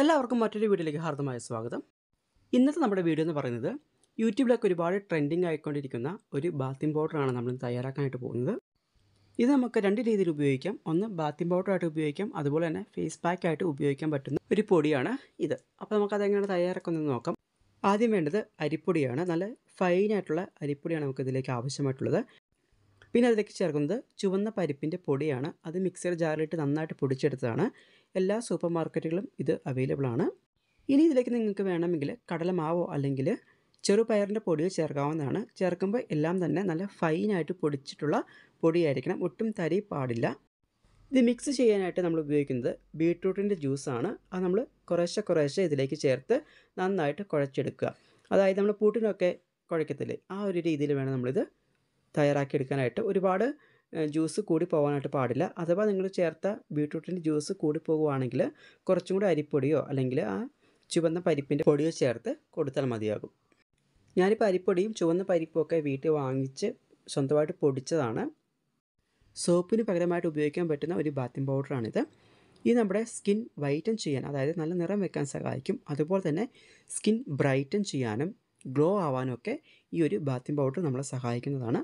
എല്ലാവർക്കും മറ്റൊരു വീഡിയോയിലേക്ക് ഹാർദമായ സ്വാഗതം ഇന്നത്തെ നമ്മുടെ വീഡിയോ എന്ന് പറയുന്നത് യൂട്യൂബിലൊക്കെ ഒരുപാട് ട്രെൻഡിങ് ആയിക്കൊണ്ടിരിക്കുന്ന ഒരു ബാത്തിം പൗഡറാണ് നമ്മൾ തയ്യാറാക്കാനായിട്ട് പോകുന്നത് ഇത് നമുക്ക് രണ്ട് രീതിയിൽ ഉപയോഗിക്കാം ഒന്ന് ബാത്തിം പൗഡറായിട്ട് ഉപയോഗിക്കാം അതുപോലെ തന്നെ ഫേസ് പാക്ക് ആയിട്ട് ഉപയോഗിക്കാൻ പറ്റുന്ന ഒരു പൊടിയാണ് ഇത് അപ്പോൾ എങ്ങനെ തയ്യാറാക്കുന്നത് നോക്കാം ആദ്യം വേണ്ടത് അരിപ്പൊടിയാണ് നല്ല ഫൈനായിട്ടുള്ള അരിപ്പൊടിയാണ് നമുക്ക് ഇതിലേക്ക് ആവശ്യമായിട്ടുള്ളത് പിന്നെ അതിലേക്ക് ചേർക്കുന്നത് ചുവന്ന പരിപ്പിൻ്റെ പൊടിയാണ് അത് മിക്സർ ജാറിലിട്ട് നന്നായിട്ട് പൊടിച്ചെടുത്തതാണ് എല്ലാ സൂപ്പർ മാർക്കറ്റുകളും ഇത് അവൈലബിൾ ആണ് ഇനി ഇതിലേക്ക് നിങ്ങൾക്ക് വേണമെങ്കിൽ കടലമാവോ അല്ലെങ്കിൽ ചെറുപയറിൻ്റെ പൊടിയോ ചേർക്കാവുന്നതാണ് ചേർക്കുമ്പോൾ എല്ലാം തന്നെ നല്ല ഫൈനായിട്ട് പൊടിച്ചിട്ടുള്ള പൊടിയായിരിക്കണം ഒട്ടും തരി പാടില്ല ഇത് മിക്സ് ചെയ്യാനായിട്ട് നമ്മൾ ഉപയോഗിക്കുന്നത് ബീട്രൂട്ടിൻ്റെ ജ്യൂസാണ് അത് നമ്മൾ കുറേശ്ശെ കുറേശ്ശെ ഇതിലേക്ക് ചേർത്ത് നന്നായിട്ട് കുഴച്ചെടുക്കുക അതായത് നമ്മൾ പൂട്ടിനൊക്കെ കുഴക്കത്തില്ലേ ആ ഒരു രീതിയിൽ വേണം നമ്മളിത് തയ്യാറാക്കിയെടുക്കാനായിട്ട് ഒരുപാട് ജ്യൂസ് കൂടി പോകാനായിട്ട് പാടില്ല അഥവാ നിങ്ങൾ ചേർത്ത ബീട്രൂട്ടിൻ്റെ ജ്യൂസ് കൂടി പോകുവാണെങ്കിൽ കുറച്ചും കൂടി അരിപ്പൊടിയോ അല്ലെങ്കിൽ ആ ചുവന്ന പരിപ്പിൻ്റെ പൊടിയോ ചേർത്ത് കൊടുത്താൽ മതിയാകും ഞാനിപ്പോൾ അരിപ്പൊടിയും ചുവന്ന പരിപ്പൊക്കെ വീട്ടിൽ വാങ്ങിച്ച് സ്വന്തമായിട്ട് പൊടിച്ചതാണ് സോപ്പിന് പകരമായിട്ട് ഉപയോഗിക്കാൻ പറ്റുന്ന ഒരു ബാത്തിങ് പൗഡറാണിത് ഇത് നമ്മുടെ സ്കിൻ വൈറ്റൻ ചെയ്യാൻ അതായത് നല്ല നിറം വെക്കാൻ സഹായിക്കും അതുപോലെ തന്നെ സ്കിൻ ബ്രൈറ്റൻ ചെയ്യാനും ഗ്ലോ ആവാനും ഒക്കെ ഈ ഒരു ബാത്തിങ് പൗഡർ നമ്മളെ സഹായിക്കുന്നതാണ്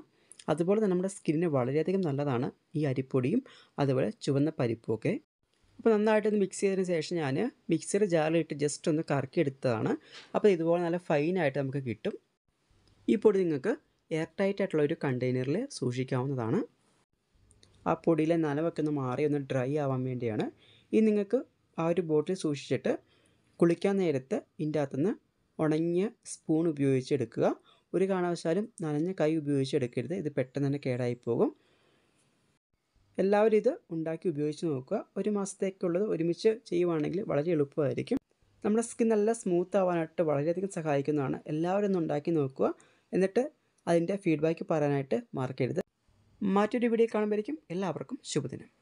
അതുപോലെ തന്നെ നമ്മുടെ സ്കിന്നിന് വളരെയധികം നല്ലതാണ് ഈ അരിപ്പൊടിയും അതുപോലെ ചുവന്ന പരിപ്പുമൊക്കെ അപ്പോൾ നന്നായിട്ടൊന്ന് മിക്സ് ചെയ്തതിന് ശേഷം ഞാൻ മിക്സർ ജാറിലിട്ട് ജസ്റ്റ് ഒന്ന് കറക്കിയെടുത്തതാണ് അപ്പോൾ ഇതുപോലെ നല്ല ഫൈനായിട്ട് നമുക്ക് കിട്ടും ഈ പൊടി നിങ്ങൾക്ക് എയർ ടൈറ്റ് ആയിട്ടുള്ള ഒരു കണ്ടെയ്നറിൽ സൂക്ഷിക്കാവുന്നതാണ് ആ പൊടിയിലെ നനവൊക്കെ ഒന്ന് മാറി ഒന്ന് ഡ്രൈ ആവാൻ വേണ്ടിയാണ് ഈ നിങ്ങൾക്ക് ആ ഒരു ബോട്ടിൽ സൂക്ഷിച്ചിട്ട് കുളിക്കാൻ നേരത്ത് ഇതിൻ്റെ അകത്തുനിന്ന് ഉണങ്ങിയ സ്പൂൺ ഉപയോഗിച്ചെടുക്കുക ഒരു കാരണവശാലും നനഞ്ഞ കൈ ഉപയോഗിച്ചെടുക്കരുത് ഇത് പെട്ടെന്ന് തന്നെ കേടായി പോകും എല്ലാവരും ഇത് ഉണ്ടാക്കി ഉപയോഗിച്ച് നോക്കുക ഒരു മാസത്തേക്കുള്ളത് ഒരുമിച്ച് ചെയ്യുവാണെങ്കിൽ വളരെ എളുപ്പമായിരിക്കും നമ്മുടെ സ്കിൻ നല്ല സ്മൂത്ത് ആവാനായിട്ട് വളരെയധികം സഹായിക്കുന്നതാണ് എല്ലാവരും ഒന്ന് ഉണ്ടാക്കി നോക്കുക എന്നിട്ട് അതിൻ്റെ ഫീഡ്ബാക്ക് പറയാനായിട്ട് മറക്കരുത് മറ്റൊരു വീഡിയോ കാണുമ്പോഴേക്കും എല്ലാവർക്കും ശുഭദിനം